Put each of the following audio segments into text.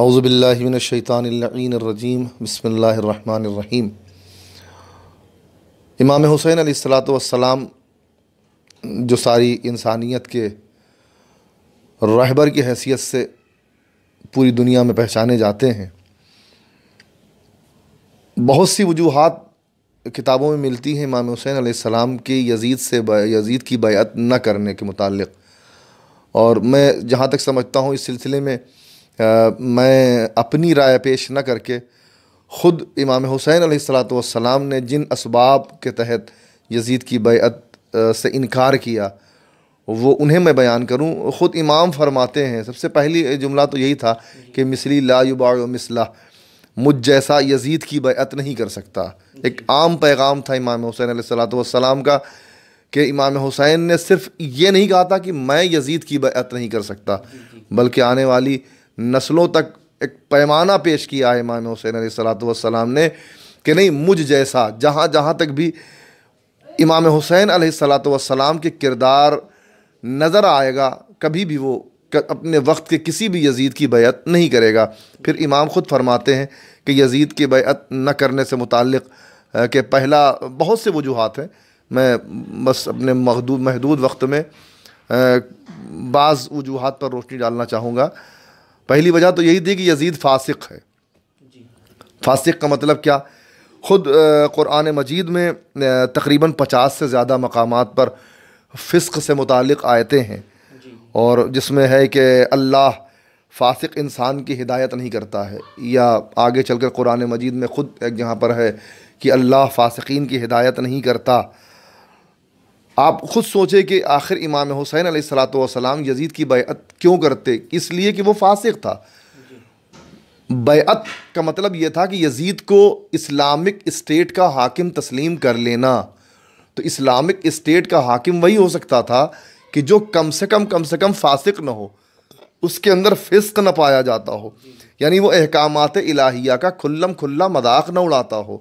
अवज़बिल्लिनशैतानरजीम बसमीम इमाम हुसैन सलाम जो सारी इंसानियत के रहबर की हैसियत से पूरी दुनिया में पहचाने जाते हैं बहुत सी वजूहत किताबों में मिलती हैं इमाम हुसैन आसमाम की यजीद से यजीद की बैत न करने के मुतल और मैं जहाँ तक समझता हूँ इस सिलसिले में मैं अपनी राय पेश न करके ख़ुद इमाम हुसैन सलाम ने जिन इसबाब के तहत यजीद की बैत से इनकार किया वो उन्हें मैं बयान करूं ख़ुद इमाम फरमाते हैं सबसे पहली जुमला तो यही था कि मिसली ला युबा मिसला मुझ जैसा यजीद की बैत नहीं कर सकता एक आम पैगाम था इमाम हुसैन सलाम का कि इमाम हुसैन ने सिर्फ ये नहीं कहा था कि मैं यजीद की बैत नहीं कर सकता बल्कि आने वाली नस्लों तक एक पैमाना पेश किया है इमाम हुसैन सलाम ने कि नहीं मुझ जैसा जहाँ जहाँ तक भी इमाम हुसैन सलाम के किरदार नज़र आएगा कभी भी वो अपने वक्त के किसी भी यजीद की बैत नहीं करेगा फिर इमाम ख़ुद फरमाते हैं कि यजीद की बैत न करने से मुतक़ के पहला बहुत से वजूहत हैं मैं बस अपने महदूद महदूद वक्त में बाज़ वजूहत पर रोशनी डालना चाहूँगा पहली वजह तो यही थी कि यजीद फासिक है फासिक का मतलब क्या ख़ुद क़ुरान मजीद में तकरीबन पचास से ज़्यादा मकाम पर फ़िस्क से मुतक आयतें हैं और जिसमें है कि अल्लाह फासिक इंसान की हिदायत नहीं करता है या आगे चल कर कुरान मजीद में ख़ुद एक जहाँ पर है कि अल्लाह फासिकीन की हिदायत नहीं करता आप ख़ुद सोचें कि आखिर इमाम हुसैन सलाम यजीद की बैत क्यों करते इसलिए कि वो फासिक था बैत का मतलब ये था कि यजीद को इस्लामिक इस्टेट का हाकिम तस्लीम कर लेना तो इस्लामिक इस्टेट का हाकिम वही हो सकता था कि जो कम से कम कम से कम फासिक न हो उसके अंदर फिस्क न पाया जाता हो यानी वो अहकाम इलाहिया का खुल्लम खुल्ला मदाक न उड़ाता हो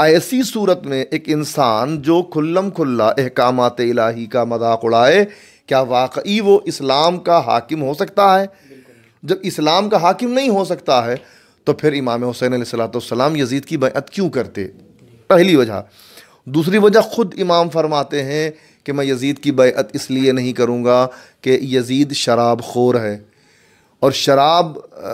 ऐसी सूरत में एक इंसान जो खुल्लम खुल्ला अहकाम इलाही का मजाक उड़ाए क्या वाकई वो इस्लाम का हाकिम हो सकता है जब इस्लाम का हाकिम नहीं हो सकता है तो फिर इमाम हुसैन सलाम यजीद की बैत क्यों करते पहली वजह दूसरी वजह ख़ुद इमाम फरमाते हैं कि मैं यजीद की बैत इसलिए नहीं करूँगा कि यजीद शराब खोर है और शराब आ,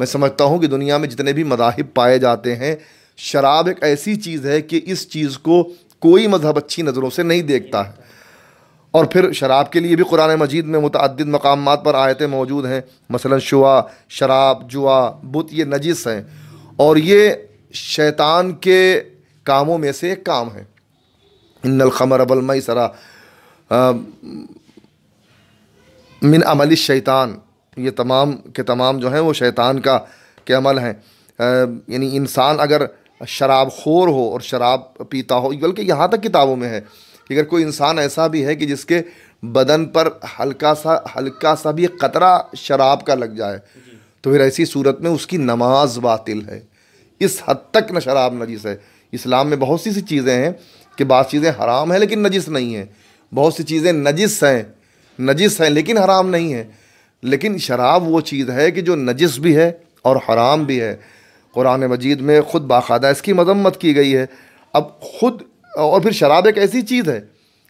मैं समझता हूँ कि दुनिया में जितने भी मदाहब पाए जाते हैं शराब एक ऐसी चीज़ है कि इस चीज़ को कोई मज़हब अच्छी नज़रों से नहीं देखता है और फिर शराब के लिए भी कुरान मजीद में मतद मकाम पर आयतें मौजूद हैं मसला शुआ शराब जुआ बुत ये नजिस हैं और ये शैतान के कामों में से एक काम है इनखमर अबलमई सरा मिन अमल शैतान ये तमाम के तमाम जो हैं वो शैतान का के अमल हैं यानी इंसान अगर शराब खोर हो और शराब पीता हो बल्कि यहाँ तक किताबों में है कि अगर कोई इंसान ऐसा भी है कि जिसके बदन पर हल्का सा हल्का सा भी ख़तरा शराब का लग जाए तो फिर ऐसी सूरत में उसकी नमाज बातिल है इस हद तक न शराब नजीस है इस्लाम में बहुत सी सी चीज़ें हैं कि बात चीज़ें हराम हैं लेकिन नजिस नहीं हैं बहुत सी चीज़ें नजिस हैं नजिस हैं लेकिन हराम नहीं है लेकिन शराब वो चीज़ है कि जो नजिस भी है और हराम भी है कुरान मजीद में ख़ुद बाखादा इसकी मजम्मत की गई है अब ख़ुद और फिर शराब एक ऐसी चीज़ है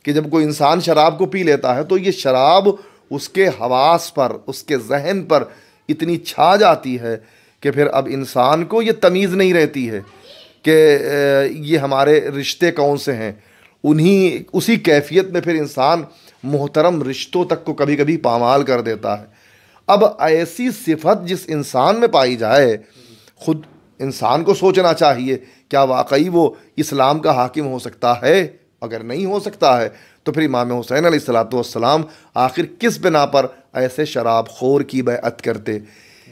कि जब कोई इंसान शराब को पी लेता है तो ये शराब उसके हवास पर उसके जहन पर इतनी छा जाती है कि फिर अब इंसान को ये तमीज़ नहीं रहती है कि ये हमारे रिश्ते कौन से हैं उन्हीं उसी कैफियत में फिर इंसान मोहतरम रिश्तों तक को कभी कभी पामाल कर देता है अब ऐसी सिफत जिस इंसान में पाई जाए खुद इंसान को सोचना चाहिए क्या वाकई वो इस्लाम का हाकिम हो सकता है अगर नहीं हो सकता है तो फिर इमाम हुसैन सलाम आखिर किस बिना पर ऐसे शराब खोर की बैत करते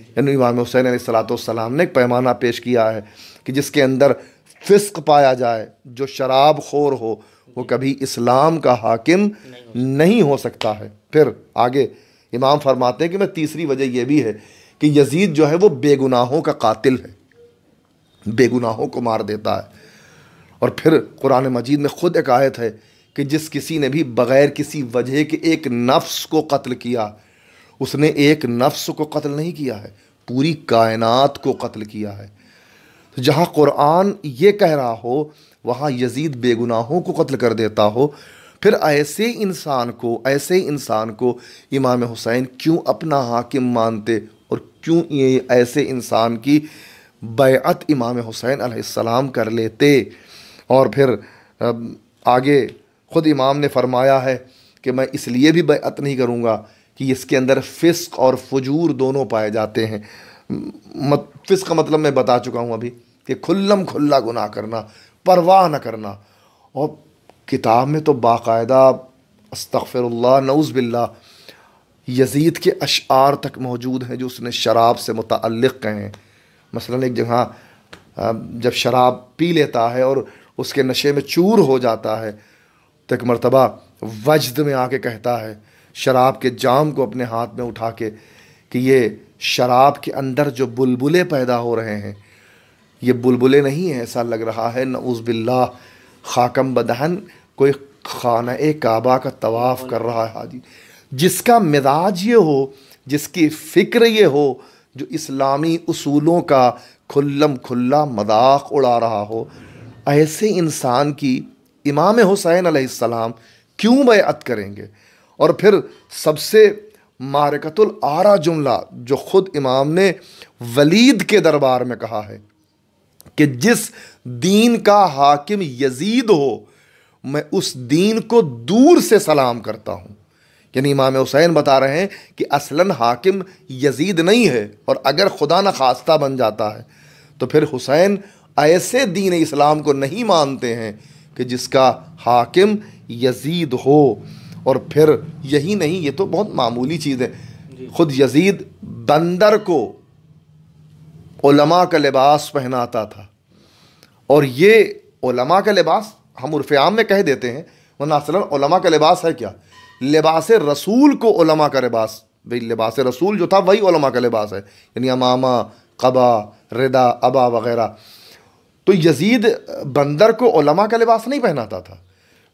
यानी इमाम हुसैन सलाम ने एक पैमाना पेश किया है कि जिसके अंदर फिस्क पाया जाए जो शराब खोर हो वो कभी इस्लाम का हाकिम नहीं हो सकता है फिर आगे इमाम फरमाते हैं कि मैं तीसरी वजह यह भी है कि यजीद जो है वो बेगुनाहों का कातिल है बेगुनाहों को मार देता है और फिर कुरान मजीद में ख़ुद एक आयत है कि जिस किसी ने भी बग़ैर किसी वजह के एक नफ्स को कत्ल किया उसने एक नफ्स को कत्ल नहीं किया है पूरी कायनात को कत्ल किया है तो जहाँ कुरान ये कह रहा हो वहाँ यजीद बेगुनाहों को कत्ल कर देता हो फिर ऐसे इंसान को ऐसे इंसान को इमाम हुसैन क्यों अपना हाकिम मानते और क्यों ये ऐसे इंसान की बैत इमाम हुसैन अलैहिस्सलाम कर लेते और फिर आगे ख़ुद इमाम ने फरमाया है कि मैं इसलिए भी बैत नहीं करूँगा कि इसके अंदर फ़िस्क और फजूर दोनों पाए जाते हैं मत फ़िस्क का मतलब मैं बता चुका हूँ अभी कि खुल्लम खुल्ला गुनाह करना परवाह न करना और किताब में तो बाकायदा अस्तफ़िरल्ला नऊज़ बिल्ला यजीद के अशार तक मौजूद हैं जो उसने शराब से मुतक़ हैं मसलन एक जगह जब शराब पी लेता है और उसके नशे में चूर हो जाता है तो एक मरतबा वजद में आके कहता है शराब के जाम को अपने हाथ में उठा के कि ये शराब के अंदर जो बुलबुलें पैदा हो रहे हैं ये बुलबुले नहीं हैं ऐसा लग रहा है न बिल्ला खाकम बदहन कोई खाना काबा का तवाफ़ कर रहा है हाजी जिसका मिजाज ये हो जिसकी फ़िक्र ये हो जो इस्लामी असूलों का खुल्लम खुल्ला मदाक उड़ा रहा हो ऐसे इंसान की इमाम हुसैन आसमाम क्यों बेअत करेंगे और फिर सबसे मारकतुल आरा जुमला जो ख़ुद इमाम ने वलीद के दरबार में कहा है कि जिस दीन का हाकिम यजीद हो मैं उस दीन को दूर से सलाम करता हूँ यानी इमाम हुसैन बता रहे हैं कि असलन हाकिम यजीद नहीं है और अगर खुदा न खास्ता बन जाता है तो फिर हुसैन ऐसे दीन इस्लाम को नहीं मानते हैं कि जिसका हाकिम यजीद हो और फिर यही नहीं ये तो बहुत मामूली चीज़ है ख़ुद यजीद बंदर को ओलमा का लिबास पहनाता था और ये ओलमा का लिबास हम उर्फ़ आम में कह देते हैं वरना असलन ओलमा का लिबास है क्या लिबास रसूल को ओलमा का लिबास भाई लिबास रसूल जो था वही ओलमा का लिबास है यानी अमामा कबा रिदा अबा वगैरह तो यजीद बंदर को ओलमा का लिबास नहीं पहनाता था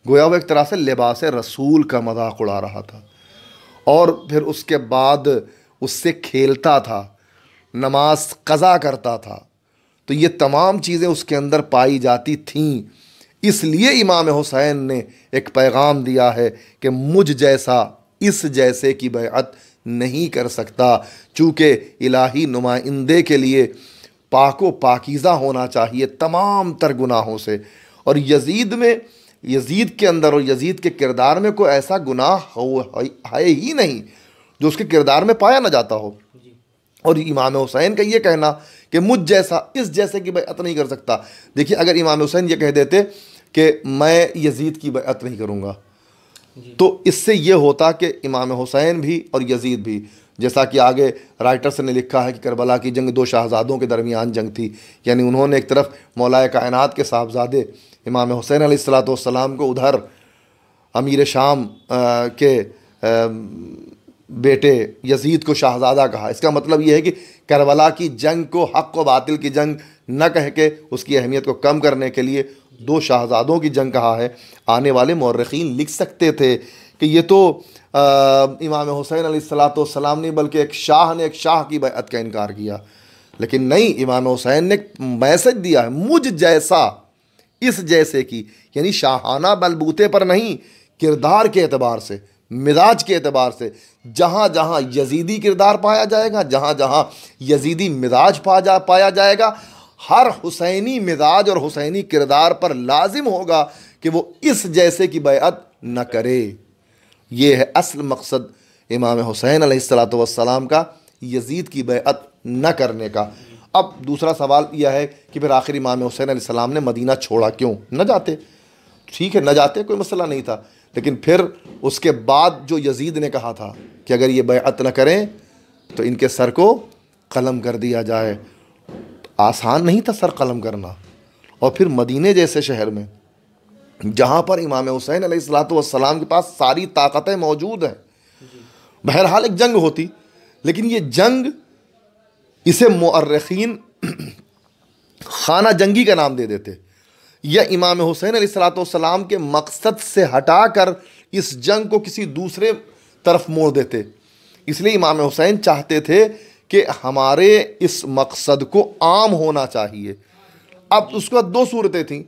गोया वो एक तरह से लिबास रसूल का मजाक उड़ा रहा था और फिर उसके बाद उससे खेलता था नमाज कज़ा करता था तो ये तमाम चीज़ें उसके अंदर पाई जाती थीं इसलिए इमाम हुसैन ने एक पैगाम दिया है कि मुझ जैसा इस जैसे की बैत नहीं कर सकता चूँकि इलाही नुमाइंदे के लिए पाको पाकिज़ा होना चाहिए तमाम तर गुनाहों से और यजीद में यजीद के अंदर और यजीद के किरदार में कोई ऐसा गुनाह हो है ही नहीं जो उसके किरदार में पाया ना जाता हो और इमाम हुसैन का ये कहना कि मुझ जैसा इस जैसे की बैत नहीं कर सकता देखिए अगर इमाम हुसैन ये कह देते कि मैं यजीद की बैत नहीं करूँगा तो इससे ये होता कि इमाम हुसैन भी और यजीद भी जैसा कि आगे राइटर्स ने लिखा है कि करबला की जंग दो शाहजादों के दरमियान जंग थी यानी उन्होंने एक तरफ मौलाए कायनात के साहबजादे इमाम हुसैन सलाम को उधर अमीर शाम के बेटे यजीद को शाहजादा कहा इसका मतलब यह है कि करबला की जंग को हक व बातिल की जंग न कह के उसकी अहमियत को कम करने के लिए दो शाहजादों की जंग कहा है आने वाले मौरखीन लिख सकते थे कि ये तो आ, इमाम हुसैन सलाम ने बल्कि एक शाह ने एक शाह की बैत का इनकार किया लेकिन नहीं इमाम हुसैन ने मैसेज दिया है मुझ जैसा इस जैसे की यानी शाहाना बलबूते पर नहीं किरदार के अतबार से मिजाज के अतबार से जहाँ जहाँ यजीदी किरदार पाया जाएगा जहाँ जहाँ यजीदी मिजाज पा जा पाया जाएगा हर हुसैनी मिजाज और हुसैनी किरदार पर लाजिम होगा कि वो इस जैसे की बैत न करे ये है असल मकसद इमाम हुसैन सलाम का यजीद की बैत न करने का अब दूसरा सवाल यह है कि फिर आखिर इमाम हुसैन सलाम ने मदीना छोड़ा क्यों न जाते ठीक है न जाते कोई मसला नहीं था लेकिन फिर उसके बाद जो यजीद ने कहा था कि अगर ये बैत न करें तो इनके सर को कलम कर दिया जाए आसान नहीं था सर कलम करना और फिर मदीने जैसे शहर में जहाँ पर इमाम हुसैन सलाम के पास सारी ताकतें मौजूद हैं बहरहाल एक जंग होती लेकिन ये जंग इसे मर्रखीन खाना जंगी का नाम दे देते यह इमाम हुसैन सलाम के मकसद से हटाकर इस जंग को किसी दूसरे तरफ मोड़ देते इसलिए इमाम हुसैन चाहते थे कि हमारे इस मकसद को आम होना चाहिए अब उसके बाद दो सूरतें थीं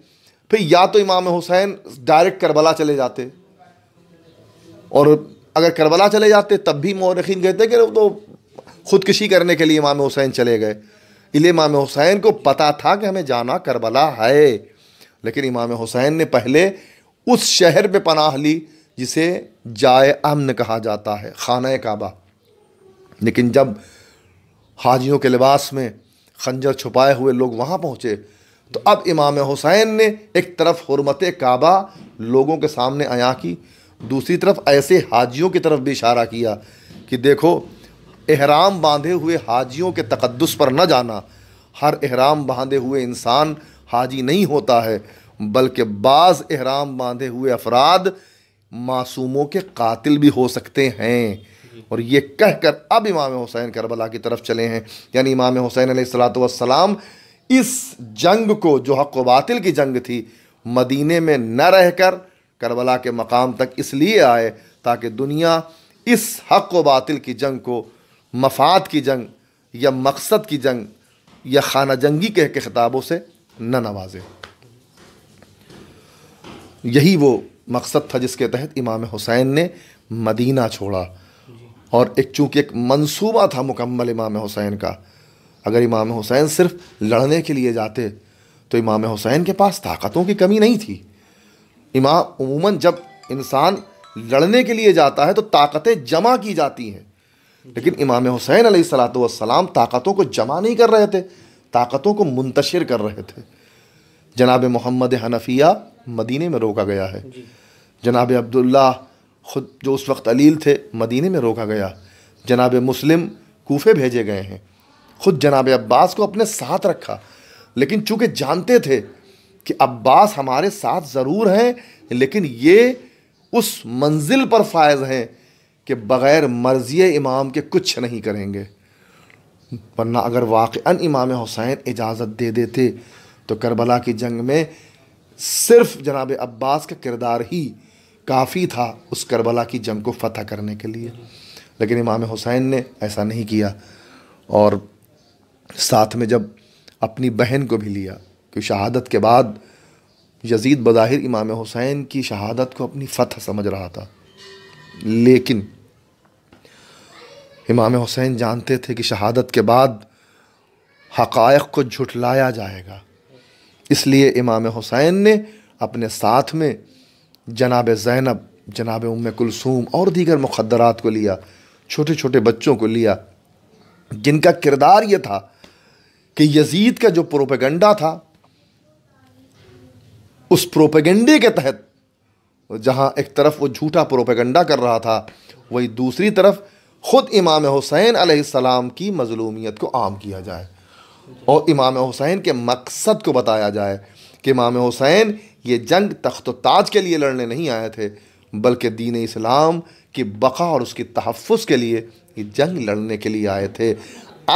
फिर या तो इमाम हुसैन डायरेक्ट करबला चले जाते और अगर करबला चले जाते तब भी मौरखीन कहते कि तो ख़ुदकशी करने के लिए इमाम हुसैन चले गए इसलिए इमाम हुसैन को पता था कि हमें जाना करबला है लेकिन इमाम हुसैन ने पहले उस शहर पे पनाह ली जिसे जाए अमन कहा जाता है खाना काबा लेकिन जब हाजियों के लिबास में खंजर छुपाए हुए लोग वहाँ पहुँचे तो अब इमाम हुसैन ने एक तरफ हरमत काबा लोगों के सामने आया की दूसरी तरफ ऐसे हाजियों की तरफ भी इशारा किया कि देखो एहराम बांधे हुए हाजियों के तकदस पर न जाना हर एहराम बांधे हुए इंसान हाजी नहीं होता है बल्कि बाज़ एहराम बांधे हुए अफराद मासूमों के कातिल भी हो सकते हैं और ये कहकर अब इमाम हुसैन करबला की तरफ चले हैं यानी इमाम हुसैन सलाम इस जंग को जो हक व बातिल की जंग थी मदीने में न रहकर करबला के मकाम तक इसलिए आए ताकि दुनिया इस हक व बातिल की जंग को मफाद की जंग या मकसद की जंग या खाना जंगी के खिताबों से न नवाजे यही वो मकसद था जिसके तहत इमाम हुसैन ने मदीना छोड़ा और एक चूंकि एक मंसूबा था मुकम्मल इमाम हुसैन का अगर इमाम हुसैन सिर्फ लड़ने के लिए जाते तो इमाम हुसैन के पास ताकतों की कमी नहीं थी इमाम उमूमन जब इंसान लड़ने के लिए जाता है तो ताकतें जमा की जाती हैं लेकिन इमाम हुसैन सलात ताकतों को जमा नहीं कर रहे थे ताकतों को मुंतशिर कर रहे थे जनाब मोहम्मद हनफिया मदीने में रोका गया है जनाब अब्दुल्ला खुद जो उस वक्त अलील थे मदीने में रोका गया जनाब मुस्लिम कोफे भेजे गए हैं खुद जनाब अब्बास को अपने साथ रखा लेकिन चूंकि जानते थे कि अब्बास हमारे साथ ज़रूर हैं लेकिन ये उस मंजिल पर फायज़ हैं कि बग़ैर मर्ज़ी इमाम के कुछ नहीं करेंगे वरना अगर वाक़न इमाम हुसैन इजाज़त दे देते तो करबला की जंग में सिर्फ जनाब अब्बास का किरदार ही काफ़ी था उस करबला की जंग को फतह करने के लिए लेकिन इमाम हुसैन ने ऐसा नहीं किया और साथ में जब अपनी बहन को भी लिया कि शहादत के बाद यजीद बज़ाहिर इमाम हुसैन की शहादत को अपनी फ़तह समझ रहा था लेकिन इमाम हुसैन जानते थे कि शहादत के बाद हक़ायक़ को झुठलाया जाएगा इसलिए इमाम हुसैन ने अपने साथ में जनाब ज़ैनब जनाब उम कुलसूम और दीगर मुखदरात को लिया छोटे छोटे बच्चों को लिया जिनका किरदार ये था कि यजीद का जो प्रोपेगेंडा था उस प्रोपेगेंडे के तहत जहाँ एक तरफ वो झूठा प्रोपेगेंडा कर रहा था वही दूसरी तरफ ख़ुद इमाम हुसैन सलाम की मजलूमियत को आम किया जाए और इमाम हुसैन के मकसद को बताया जाए कि इमाम हुसैन ये जंग तख्त ताज के लिए लड़ने नहीं आए थे बल्कि दीन इस्लाम की बका और उसकी तहफ़ के लिए ये जंग लड़ने के लिए आए थे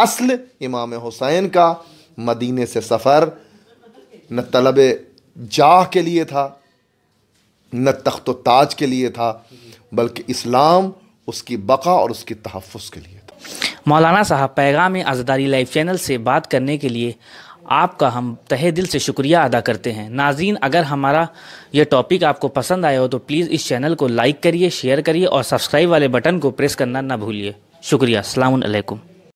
असल इमाम हुसैन का मदीने से सफ़र न तलब जाह के लिए था न तख्त ताज के लिए था बल्कि इस्लाम उसकी बका और उसके तहफ़ के लिए था मौलाना साहब पैगाम आजदारी लाइव चैनल से बात करने के लिए आपका हम तहे दिल से शुक्रिया अदा करते हैं नाजीन अगर हमारा ये टॉपिक आपको पसंद आया हो तो प्लीज़ इस चैनल को लाइक करिए शेयर करिए और सब्सक्राइब वाले बटन को प्रेस करना ना भूलिए शुक्रिया अलैक्म